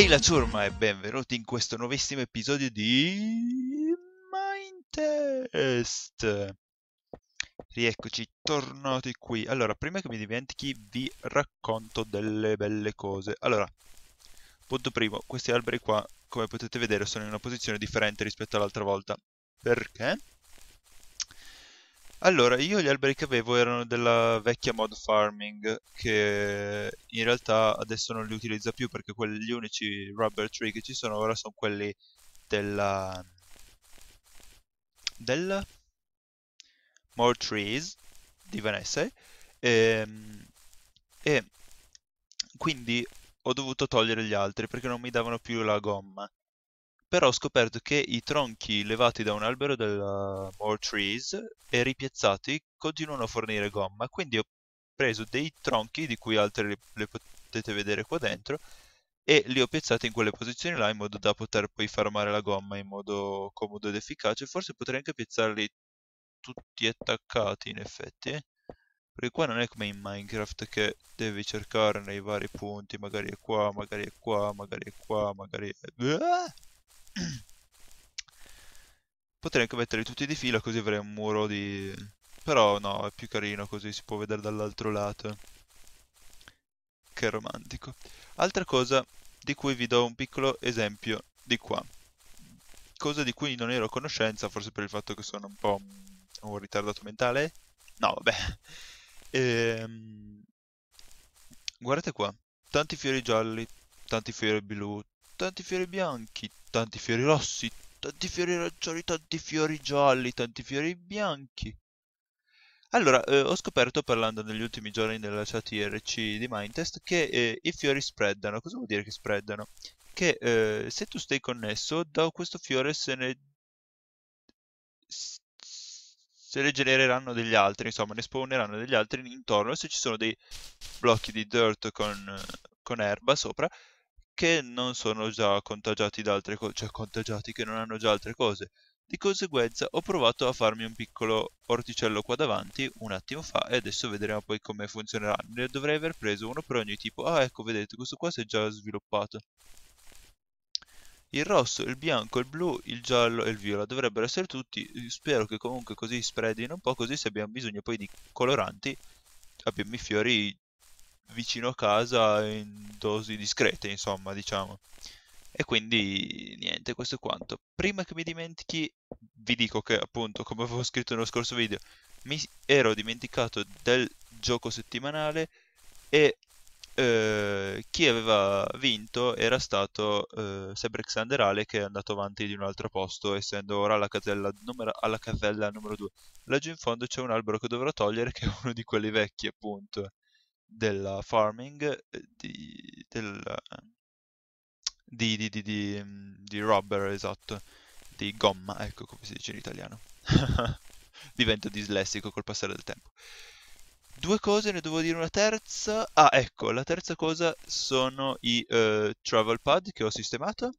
Ehi la ciurma e benvenuti in questo nuovissimo episodio di Mindtest Rieccoci, tornati qui Allora, prima che mi dimentichi vi racconto delle belle cose Allora, punto primo, questi alberi qua, come potete vedere, sono in una posizione differente rispetto all'altra volta Perché? Allora, io gli alberi che avevo erano della vecchia mod farming, che in realtà adesso non li utilizza più perché quelli, gli unici rubber tree che ci sono ora sono quelli della... del... More Trees di Vanessa e, ehm, e quindi ho dovuto togliere gli altri perché non mi davano più la gomma però ho scoperto che i tronchi levati da un albero della More Trees e ripiazzati continuano a fornire gomma, quindi ho preso dei tronchi di cui altri li potete vedere qua dentro e li ho piazzati in quelle posizioni là in modo da poter poi farmare la gomma in modo comodo ed efficace. Forse potrei anche piazzarli tutti attaccati in effetti, eh. perché qua non è come in Minecraft che devi cercare nei vari punti, magari è qua, magari è qua, magari è qua, magari è... Eh! Potrei anche metterli tutti di fila così avrei un muro di... Però no, è più carino così, si può vedere dall'altro lato. Che romantico. Altra cosa di cui vi do un piccolo esempio di qua. Cosa di cui non ero a conoscenza, forse per il fatto che sono un po' un ritardato mentale. No, vabbè. Ehm... Guardate qua. Tanti fiori gialli, tanti fiori blu, tanti fiori bianchi, tanti fiori rossi, tanti fiori arancioni, tanti fiori gialli, tanti fiori bianchi. Allora, eh, ho scoperto parlando negli ultimi giorni della chat IRC di Mindtest che eh, i fiori spreadano. Cosa vuol dire che spreadano? Che eh, se tu stai connesso, da questo fiore se ne... se ne genereranno degli altri, insomma, ne spawneranno degli altri intorno. Se ci sono dei blocchi di dirt con, con erba sopra, che non sono già contagiati da altre cose, cioè contagiati che non hanno già altre cose. Di conseguenza ho provato a farmi un piccolo orticello qua davanti un attimo fa e adesso vedremo poi come funzionerà. Ne dovrei aver preso uno per ogni tipo. Ah ecco vedete questo qua si è già sviluppato. Il rosso, il bianco, il blu, il giallo e il viola dovrebbero essere tutti. Eh, spero che comunque così spreadino un po' così se abbiamo bisogno poi di coloranti abbiamo i fiori vicino a casa in dosi discrete, insomma, diciamo. E quindi niente, questo è quanto. Prima che mi dimentichi, vi dico che appunto, come avevo scritto nello scorso video, mi ero dimenticato del gioco settimanale e eh, chi aveva vinto era stato eh, sempre Xander Ale che è andato avanti di un altro posto, essendo ora alla casella numero, alla casella numero 2. Laggiù in fondo c'è un albero che dovrò togliere, che è uno di quelli vecchi appunto della farming eh, di, del, eh, di, di, di, di, mm, di rubber, esatto, di gomma, ecco come si dice in italiano. Divento dislessico col passare del tempo. Due cose, ne devo dire una terza. Ah, ecco, la terza cosa sono i uh, travel pad che ho sistemato.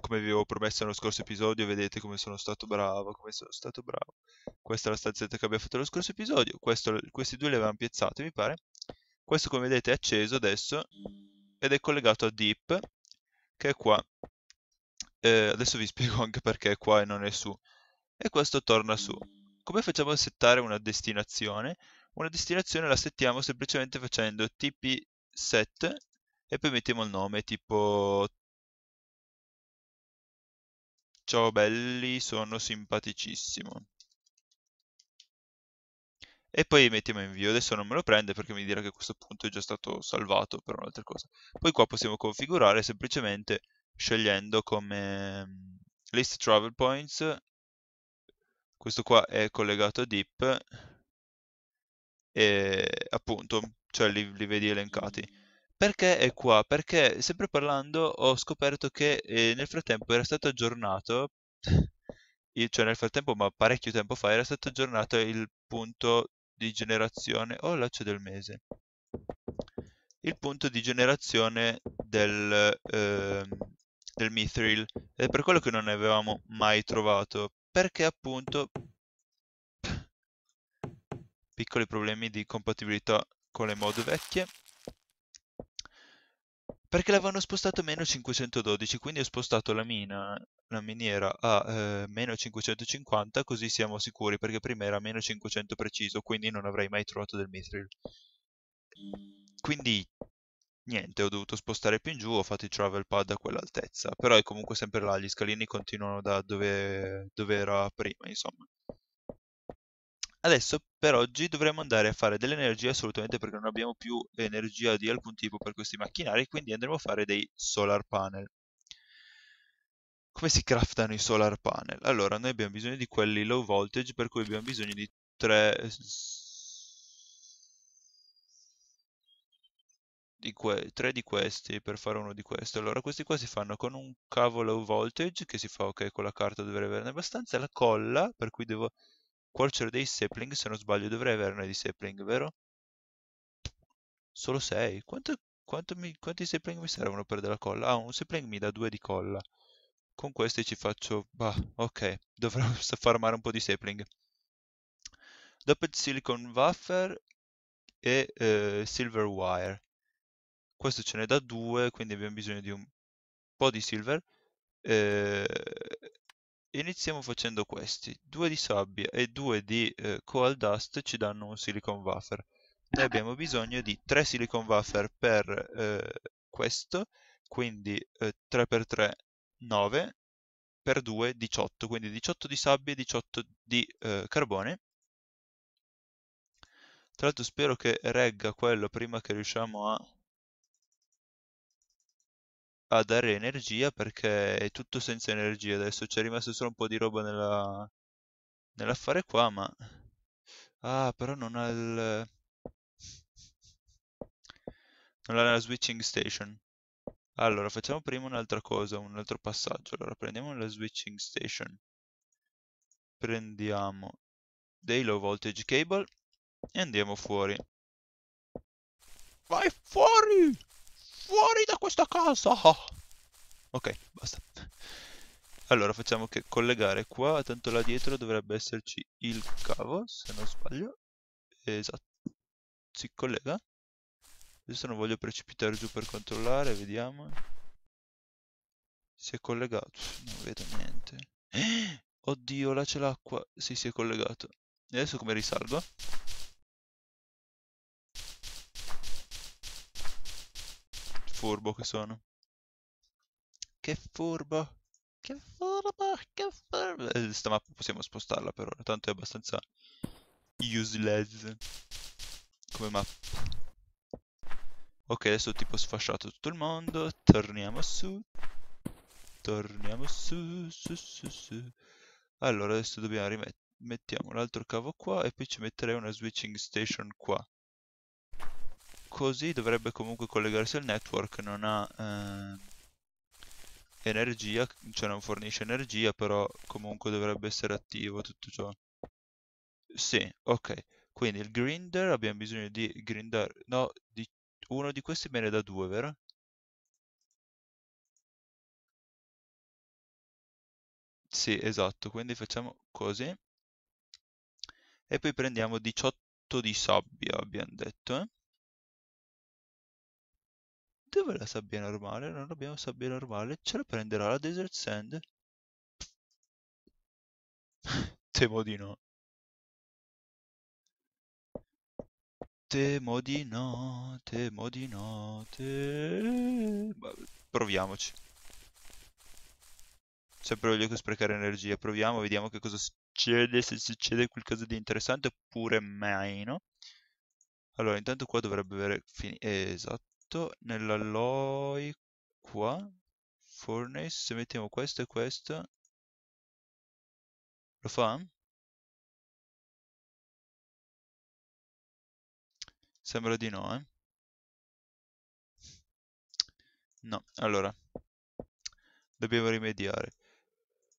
Come vi avevo promesso nello scorso episodio, vedete come sono stato bravo, come sono stato bravo. Questa è la stanzetta che abbiamo fatto nello scorso episodio, Questo, questi due li avevamo piazzati, mi pare. Questo come vedete è acceso adesso ed è collegato a Deep che è qua. Eh, adesso vi spiego anche perché è qua e non è su. E questo torna su. Come facciamo a settare una destinazione? Una destinazione la settiamo semplicemente facendo tp-set e poi mettiamo il nome tipo Ciao belli, sono simpaticissimo e poi mettiamo invio. Adesso non me lo prende perché mi dirà che questo punto è già stato salvato per un'altra cosa. Poi qua possiamo configurare semplicemente scegliendo come mm, list travel points. Questo qua è collegato a dip e appunto, cioè li, li vedi elencati. Perché è qua? Perché sempre parlando ho scoperto che eh, nel frattempo era stato aggiornato cioè nel frattempo, ma parecchio tempo fa, era stato aggiornato il punto di generazione o all'accio del mese. Il punto di generazione del, eh, del mithril ed è per quello che non ne avevamo mai trovato perché appunto piccoli problemi di compatibilità con le mod vecchie perché l'avevano spostato meno 512 quindi ho spostato la mina una miniera a eh, meno 550 così siamo sicuri perché prima era meno 500 preciso quindi non avrei mai trovato del mithril quindi niente ho dovuto spostare più in giù ho fatto il travel pad a quell'altezza però è comunque sempre là gli scalini continuano da dove, dove era prima insomma Adesso per oggi dovremo andare a fare dell'energia assolutamente perché non abbiamo più energia di alcun tipo per questi macchinari, quindi andremo a fare dei solar panel. Come si craftano i solar panel? Allora, noi abbiamo bisogno di quelli low voltage, per cui abbiamo bisogno di tre... Di tre di questi per fare uno di questi. Allora, questi qua si fanno con un cavo low voltage, che si fa, ok, con la carta dovrei averne abbastanza, la colla, per cui devo cuocere dei sapling, se non sbaglio dovrei averne di sapling, vero? Solo sei? Quanto, quanto mi, quanti sapling mi servono per della colla? Ah, un sapling mi dà due di colla con questi ci faccio, bah, ok, dovrò farmare un po' di sapling. Dopo il silicon wafer e eh, silver wire. Questo ce ne da due, quindi abbiamo bisogno di un po' di silver. Eh, iniziamo facendo questi. Due di sabbia e due di eh, coal dust ci danno un silicon wafer. Noi abbiamo bisogno di tre silicon wafer per eh, questo, quindi 3x3 eh, 9 per 2, 18, quindi 18 di sabbia e 18 di eh, carbone. Tra l'altro spero che regga quello prima che riusciamo a, a dare energia perché è tutto senza energia. Adesso ci è rimesso solo un po' di roba nella, nell'affare qua, ma... Ah, però non ha il... Non ha la switching station. Allora, facciamo prima un'altra cosa, un altro passaggio. Allora, prendiamo la switching station. Prendiamo dei low voltage cable e andiamo fuori. Vai fuori! Fuori da questa casa! Ok, basta. Allora, facciamo che collegare qua, tanto là dietro dovrebbe esserci il cavo, se non sbaglio. Esatto. Si collega. Adesso non voglio precipitare giù per controllare, vediamo. Si è collegato, non vedo niente. Eh! Oddio, là c'è l'acqua. Sì, si è collegato. E adesso come risalgo? Furbo che sono. Che furbo. Che furbo, che furbo. Questa eh, mappa possiamo spostarla per ora, tanto è abbastanza useless come mappa. Ok, adesso ho tipo sfasciato tutto il mondo. Torniamo su. Torniamo su, su, su, su. Allora, adesso dobbiamo rimettere... Mettiamo l'altro cavo qua e poi ci metterei una switching station qua. Così dovrebbe comunque collegarsi al network, non ha... Eh energia, cioè non fornisce energia, però comunque dovrebbe essere attivo tutto ciò. Sì, ok. Quindi il grinder, abbiamo bisogno di grindare, no, di uno di questi viene da due, vero? Sì, esatto, quindi facciamo così. E poi prendiamo 18 di sabbia, abbiamo detto, eh? Dove è la sabbia normale? Non abbiamo sabbia normale. Ce la prenderà la Desert Sand? Temo di no. Temo di no, temo di no, te... Proviamoci. Sempre voglio sprecare energia. Proviamo, vediamo che cosa succede, se succede qualcosa di interessante oppure mai, no? Allora, intanto qua dovrebbe avere... Eh, esatto, nell'alloy qua, furnace, se mettiamo questo e questo... Lo fa? Sembra di no, eh. No, allora. Dobbiamo rimediare.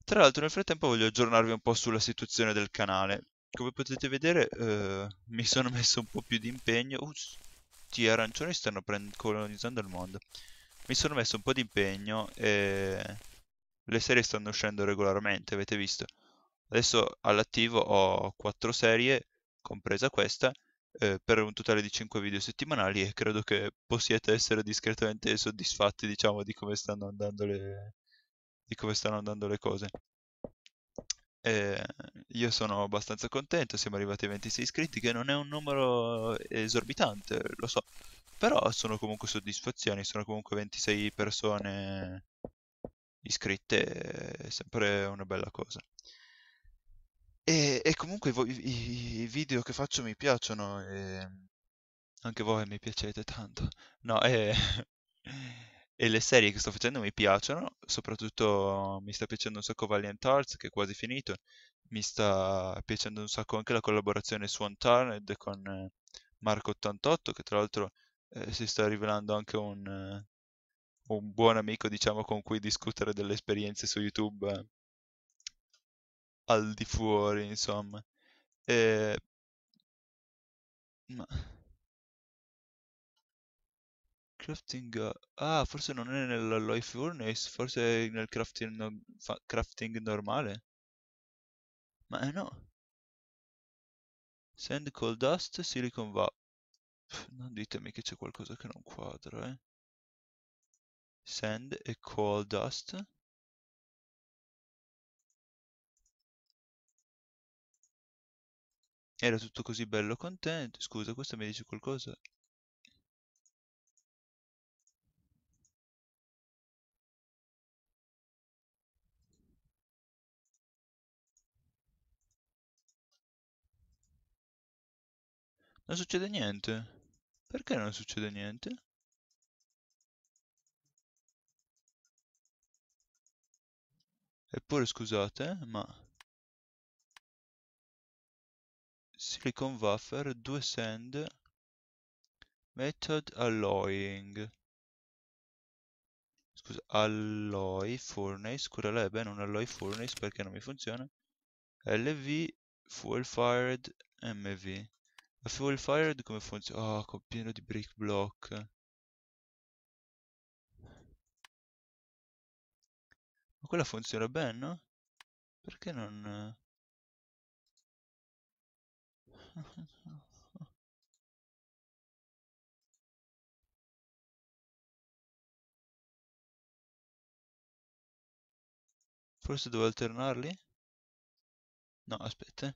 Tra l'altro nel frattempo voglio aggiornarvi un po' sulla situazione del canale. Come potete vedere eh, mi sono messo un po' più di impegno. Uh, sti arancioni stanno colonizzando il mondo. Mi sono messo un po' di impegno e le serie stanno uscendo regolarmente, avete visto. Adesso all'attivo ho 4 serie, compresa questa, eh, per un totale di 5 video settimanali e credo che possiate essere discretamente soddisfatti diciamo di come stanno andando le, come stanno andando le cose. Eh, io sono abbastanza contento, siamo arrivati a 26 iscritti, che non è un numero esorbitante, lo so, però sono comunque soddisfazioni, sono comunque 26 persone iscritte, è sempre una bella cosa. E, e comunque i, i, video che faccio mi piacciono e ehm, anche voi mi piacete tanto. No, e, eh, e le serie che sto facendo mi piacciono, soprattutto mi sta piacendo un sacco Valiant Arts che è quasi finito, mi sta piacendo un sacco anche la collaborazione su Untarned con eh, Marco88 che tra l'altro eh, si sta rivelando anche un, eh, un buon amico diciamo con cui discutere delle esperienze su YouTube al di fuori, insomma. E... Ehm, ma... Crafting... Ah, forse non è Life furnace, forse è nel crafting, no... crafting normale. Ma eh no. Sand coal dust, silicon va. Pff, non ditemi che c'è qualcosa che non quadra, eh. Sand e coal dust. Era tutto così bello contento. Scusa, questo mi dice qualcosa? Non succede niente. Perché non succede niente? Eppure scusate, ma... silicon wafer, due sand, method alloying. Scusa, alloy furnace, curala bene un alloy furnace perché non mi funziona. LV fuel fired MV. La fuel fired come funziona? Ah, oh, pieno di brick block. Ma quella funziona bene, no? Perché non... Forse devo alternarli? No, aspetta. Eh.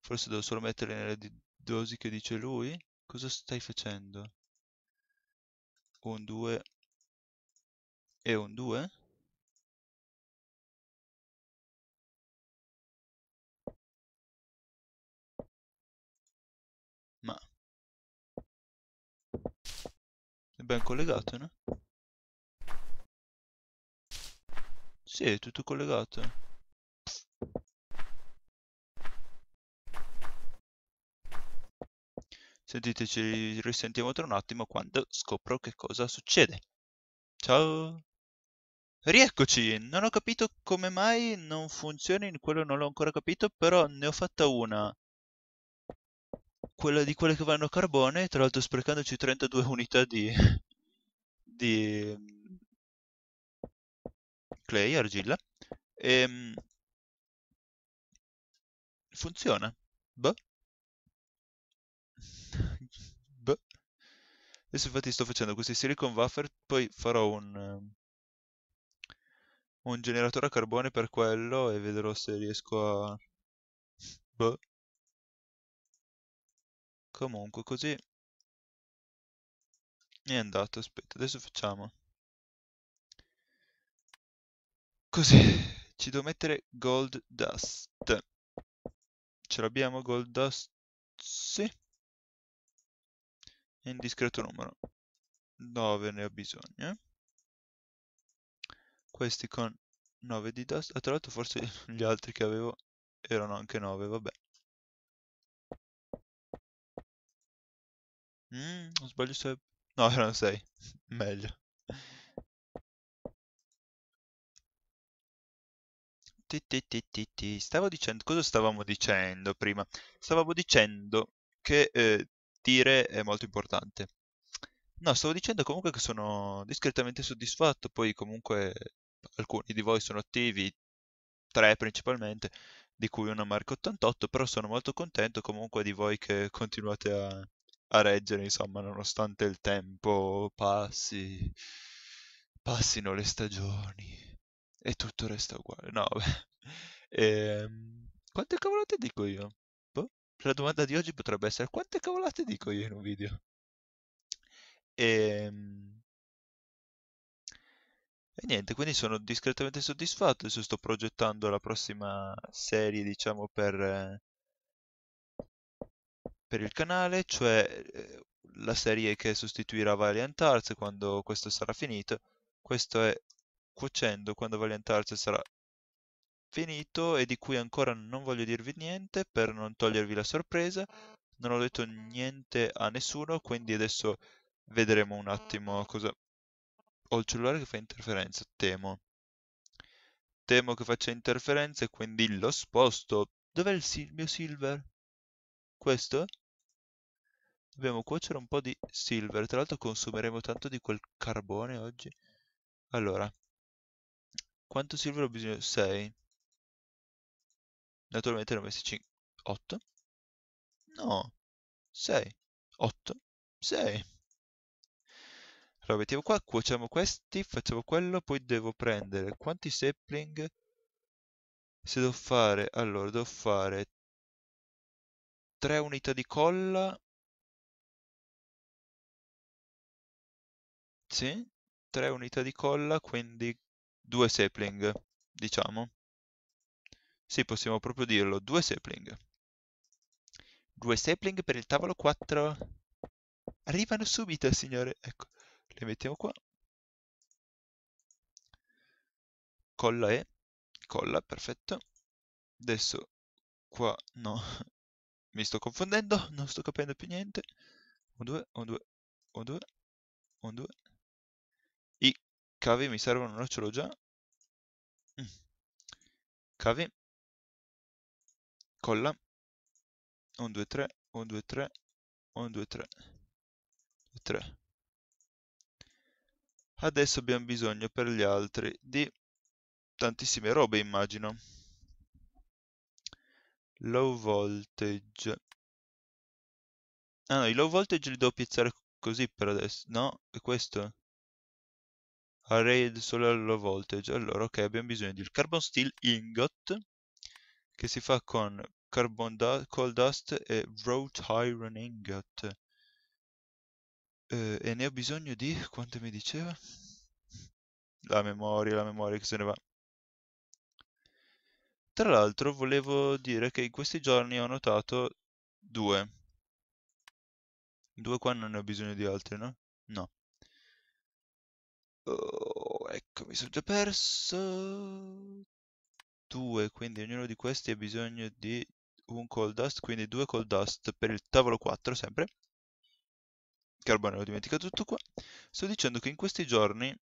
Forse devo solo metterli nelle dosi che dice lui? Cosa stai facendo? Un 2 e un 2? ben collegato, no? Sì, è tutto collegato. Sentite, ci risentiamo tra un attimo quando scopro che cosa succede. Ciao! Rieccoci! Non ho capito come mai non funzioni, quello non l'ho ancora capito, però ne ho fatta una quella di quelle che vanno a carbone, tra l'altro sprecandoci 32 unità di, di clay, argilla, e ehm, funziona. Boh. boh. Adesso infatti sto facendo questi silicon wafer, poi farò un, un generatore a carbone per quello e vedrò se riesco a... Boh comunque così è andato aspetta adesso facciamo così ci devo mettere gold dust ce l'abbiamo gold dust sì in discreto numero 9 ne ho bisogno eh. questi con 9 di dust ah, tra l'altro forse gli altri che avevo erano anche 9 vabbè Mm, sbaglio se... No, erano 6. Meglio. Stavo dicendo... Cosa stavamo dicendo prima? Stavamo dicendo che eh, dire è molto importante. No, stavo dicendo comunque che sono discretamente soddisfatto, poi comunque alcuni di voi sono attivi, tre principalmente, di cui una marca 88, però sono molto contento comunque di voi che continuate a, a reggere, insomma, nonostante il tempo passi, passino le stagioni e tutto resta uguale. No, e, ehm, quante cavolate dico io? Boh. La domanda di oggi potrebbe essere quante cavolate dico io in un video? E, ehm, e niente, quindi sono discretamente soddisfatto, adesso sto progettando la prossima serie, diciamo, per eh, per il canale, cioè eh, la serie che sostituirà Valiant Arts quando questo sarà finito. Questo è Cuocendo quando Valiant Arts sarà finito e di cui ancora non voglio dirvi niente per non togliervi la sorpresa. Non ho detto niente a nessuno, quindi adesso vedremo un attimo cosa... Ho il cellulare che fa interferenza, temo. Temo che faccia interferenze, quindi lo sposto. Dov'è il, sil mio silver? questo dobbiamo cuocere un po' di silver tra l'altro consumeremo tanto di quel carbone oggi allora quanto silver ho bisogno? 6 naturalmente ne ho messi 5 8 no 6 8 6 allora mettiamo qua cuociamo questi facciamo quello poi devo prendere quanti sapling se devo fare allora devo fare 3 unità di colla. Sì, tre unità di colla, quindi 2 sapling, diciamo. Sì, possiamo proprio dirlo, 2 sapling. Due sapling per il tavolo 4. Arrivano subito, signore. Ecco, le mettiamo qua. Colla e colla, perfetto. Adesso qua no, mi sto confondendo, non sto capendo più niente. 1, 2, 1, 2, 1, 2, 1, 2. I cavi mi servono, non ce l'ho già. Mm. Cavi. Colla. 1, 2, 3, 1, 2, 3, 1, 2, 3. 2, 3. Adesso abbiamo bisogno per gli altri di tantissime robe, immagino low voltage ah no i low voltage li devo piazzare così per adesso no è questo array solar low voltage allora ok abbiamo bisogno del carbon steel ingot che si fa con carbon du coal dust e wrought iron ingot eh, e ne ho bisogno di quanto mi diceva la memoria la memoria che se ne va tra l'altro volevo dire che in questi giorni ho notato due. Due qua non ne ho bisogno di altri, no? No. Oh, ecco, mi sono già perso. Due, quindi ognuno di questi ha bisogno di un cold dust, quindi due cold dust per il tavolo 4 sempre. Carbone, ho dimenticato tutto qua. Sto dicendo che in questi giorni...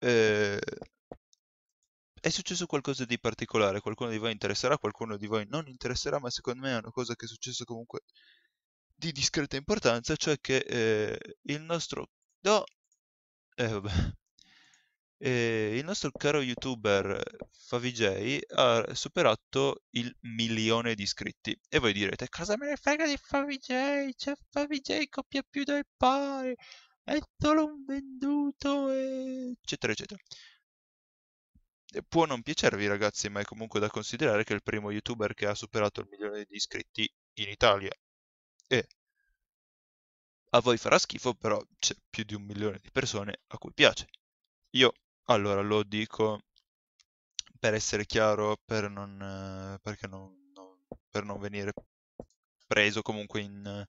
Eh, è successo qualcosa di particolare, qualcuno di voi interesserà, qualcuno di voi non interesserà, ma secondo me è una cosa che è successa comunque di discreta importanza, cioè che eh, il nostro... No! Eh vabbè. Eh, il nostro caro youtuber Favij ha superato il milione di iscritti. E voi direte, cosa me ne frega di Favij? C'è cioè, Favij copia più del pari, è solo un venduto, e... eccetera, eccetera può non piacervi ragazzi, ma è comunque da considerare che è il primo youtuber che ha superato il milione di iscritti in Italia. E a voi farà schifo, però c'è più di un milione di persone a cui piace. Io, allora, lo dico per essere chiaro, per non, perché non, non, per non venire preso comunque in,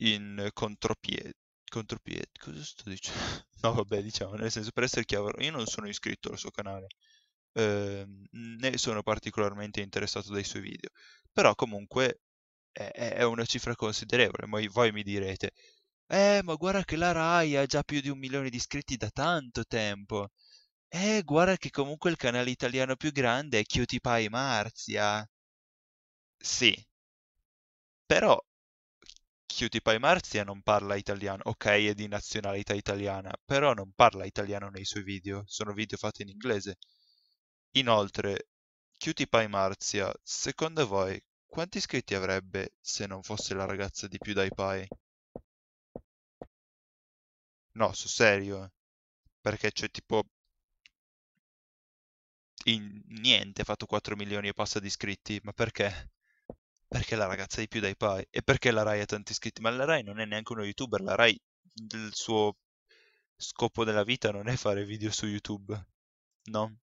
in contropiede contropiede. Cosa sto dicendo? No, vabbè, diciamo, nel senso, per essere chiaro, io non sono iscritto al suo canale, eh, né sono particolarmente interessato dai suoi video, però comunque è, è una cifra considerevole. Voi, voi mi direte, eh, ma guarda che la Rai ha già più di un milione di iscritti da tanto tempo. Eh, guarda che comunque il canale italiano più grande è Cutie Pie Marzia. Sì. Però Cutie Pie Marzia non parla italiano, ok è di nazionalità italiana, però non parla italiano nei suoi video, sono video fatti in inglese. Inoltre, Cutie Pie Marzia, secondo voi, quanti iscritti avrebbe se non fosse la ragazza di PewDiePie? No, su serio, eh. perché c'è tipo... In niente ha fatto 4 milioni e passa di iscritti, ma perché? perché la ragazza di più dai pie e perché la Rai ha tanti iscritti, ma la Rai non è neanche uno youtuber, la Rai il suo scopo della vita non è fare video su YouTube, no?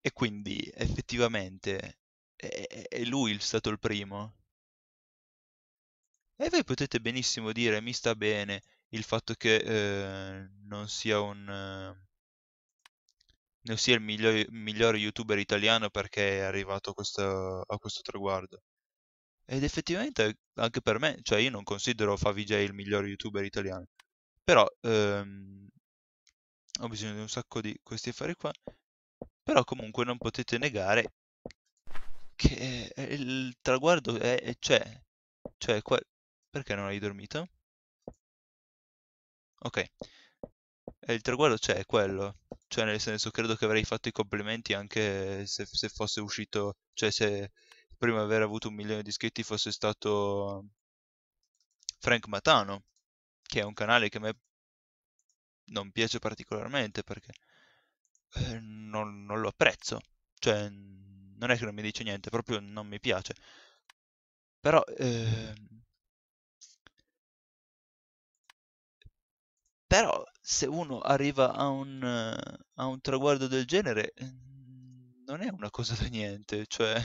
E quindi effettivamente è, è lui stato il primo. E voi potete benissimo dire mi sta bene il fatto che eh, non sia un non sia il migliore, miglior youtuber italiano perché è arrivato a questo, a questo, traguardo. Ed effettivamente anche per me, cioè io non considero Favij il miglior youtuber italiano, però ehm, ho bisogno di un sacco di questi affari qua, però comunque non potete negare che eh, il traguardo è, è c'è, cioè, qua... perché non hai dormito? Ok, e il traguardo c'è, cioè, è quello. Cioè, nel senso, credo che avrei fatto i complimenti anche se, se fosse uscito, cioè se prima di aver avuto un milione di iscritti fosse stato Frank Matano, che è un canale che a me non piace particolarmente perché eh, non, non lo apprezzo. Cioè, non è che non mi dice niente, proprio non mi piace. Però... Eh... Però se uno arriva a un, a un traguardo del genere, mm, non è una cosa da niente, cioè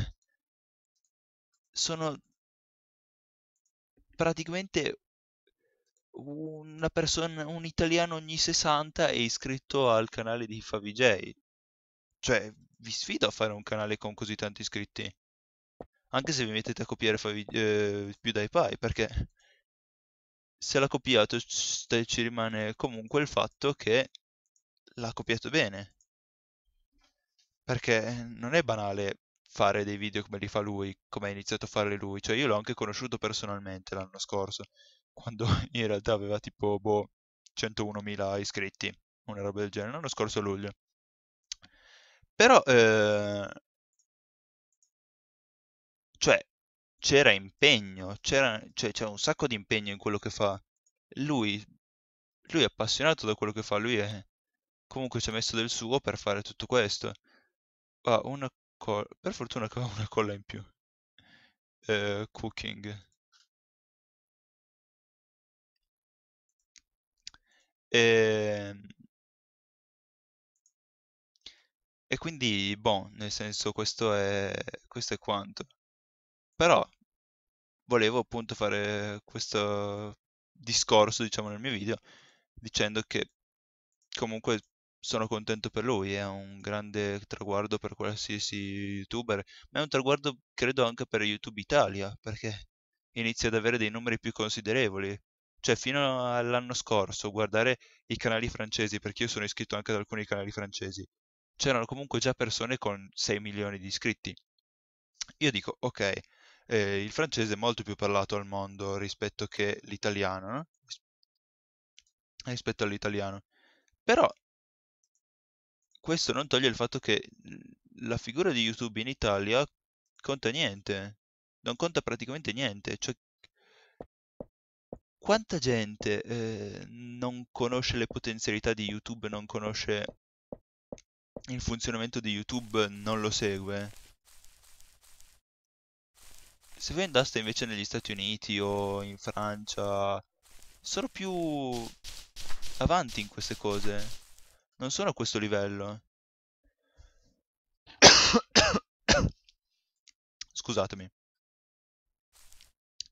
sono praticamente una persona, un italiano ogni 60 è iscritto al canale di Favij. Cioè, vi sfido a fare un canale con così tanti iscritti. Anche se vi mettete a copiare Favi, eh, PewDiePie, perché se l'ha copiato ci rimane comunque il fatto che l'ha copiato bene. Perché eh, non è banale fare dei video come li fa lui, come ha iniziato a fare lui. Cioè io l'ho anche conosciuto personalmente l'anno scorso, quando in realtà aveva tipo boh, 101.000 iscritti, una roba del genere, l'anno scorso a luglio. Però, eh... cioè, c'era impegno, c'era, cioè, c'era un sacco di impegno in quello che fa. Lui, lui è appassionato da quello che fa, lui è, comunque ci ha messo del suo per fare tutto questo. Ah, una col- per fortuna che ho una colla in più. Eh, cooking. E... Ehm, e quindi, boh, nel senso, questo è, questo è quanto. Però, volevo appunto fare questo discorso, diciamo, nel mio video, dicendo che comunque sono contento per lui, è un grande traguardo per qualsiasi youtuber, ma è un traguardo credo anche per YouTube Italia, perché inizia ad avere dei numeri più considerevoli. Cioè, fino all'anno scorso, guardare i canali francesi, perché io sono iscritto anche ad alcuni canali francesi, c'erano comunque già persone con 6 milioni di iscritti. Io dico, ok, eh, il francese è molto più parlato al mondo rispetto che l'italiano, no? rispetto all'italiano. Però questo non toglie il fatto che la figura di YouTube in Italia conta niente, non conta praticamente niente, cioè quanta gente eh, non conosce le potenzialità di YouTube, non conosce il funzionamento di YouTube, non lo segue? Se voi andaste invece negli Stati Uniti o in Francia, sono più avanti in queste cose. Non sono a questo livello. Scusatemi.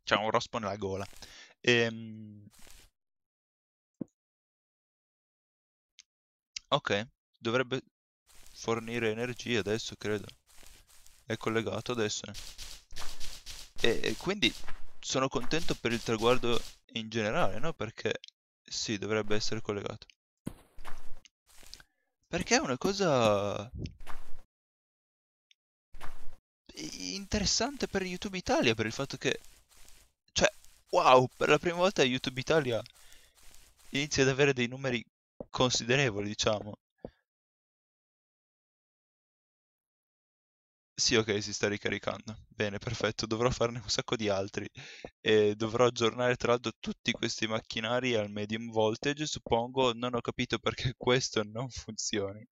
C'è un rospo nella gola. Ehm... Ok, dovrebbe fornire energia adesso, credo. È collegato adesso. E quindi sono contento per il traguardo in generale, no? Perché sì, dovrebbe essere collegato. Perché è una cosa interessante per YouTube Italia, per il fatto che... Cioè, wow, per la prima volta YouTube Italia inizia ad avere dei numeri considerevoli, diciamo. Sì, ok, si sta ricaricando. Bene, perfetto. Dovrò farne un sacco di altri. E dovrò aggiornare tra l'altro tutti questi macchinari al medium voltage. Suppongo, non ho capito perché questo non funzioni.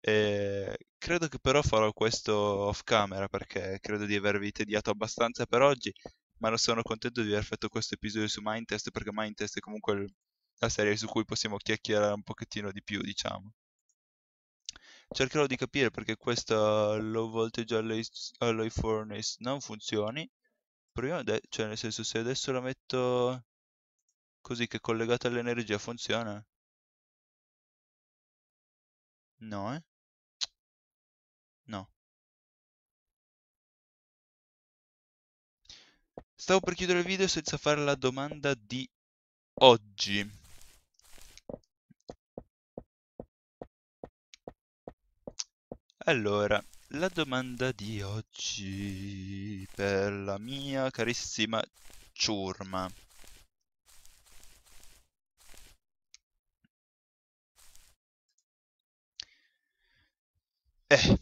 E credo che però farò questo off camera perché credo di avervi tediato abbastanza per oggi. Ma non sono contento di aver fatto questo episodio su Mindtest perché Mindtest è comunque la serie su cui possiamo chiacchierare un pochettino di più, diciamo cercherò di capire perché questa low voltage alloy, alloy furnace non funzioni prima cioè nel senso se adesso la metto così che collegata all'energia funziona no eh no stavo per chiudere il video senza fare la domanda di oggi Allora, la domanda di oggi per la mia carissima ciurma. Eh.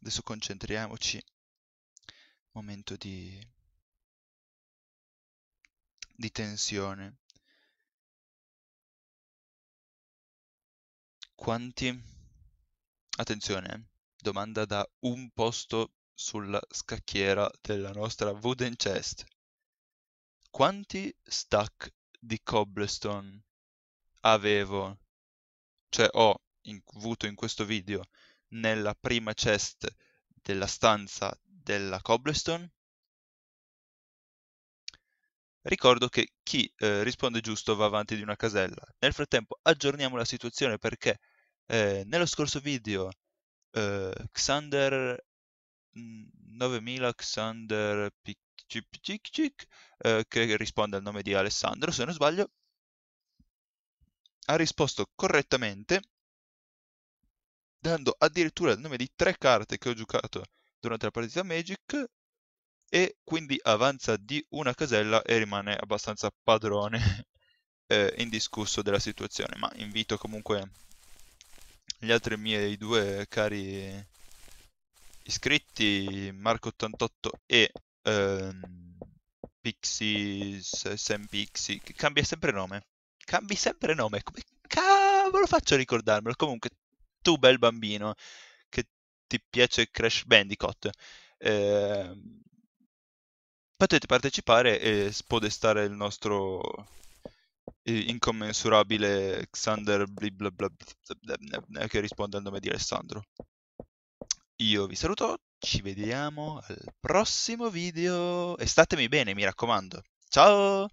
Adesso concentriamoci. Momento di, di tensione. Quanti Attenzione, eh. domanda da un posto sulla scacchiera della nostra wooden chest. Quanti stack di cobblestone avevo, cioè ho in, avuto in questo video, nella prima chest della stanza della cobblestone? Ricordo che chi eh, risponde giusto va avanti di una casella. Nel frattempo aggiorniamo la situazione perché eh, nello scorso video eh, Xander 9000 mm, Xander Piccic eh, che risponde al nome di Alessandro se non sbaglio ha risposto correttamente dando addirittura il nome di tre carte che ho giocato durante la partita Magic e quindi avanza di una casella e rimane abbastanza padrone eh, indiscusso della situazione ma invito comunque gli altri miei due cari iscritti, Marco88 e ehm, Pixie, Sam Pixie, che cambia sempre nome. Cambi sempre nome, come cavolo faccio a ricordarmelo? Comunque, tu bel bambino, che ti piace Crash Bandicoot, eh, potete partecipare e spodestare il nostro incommensurabile Xander bla bla bla che risponde al nome di Alessandro. Io vi saluto, ci vediamo al prossimo video e statemi bene, mi raccomando. Ciao!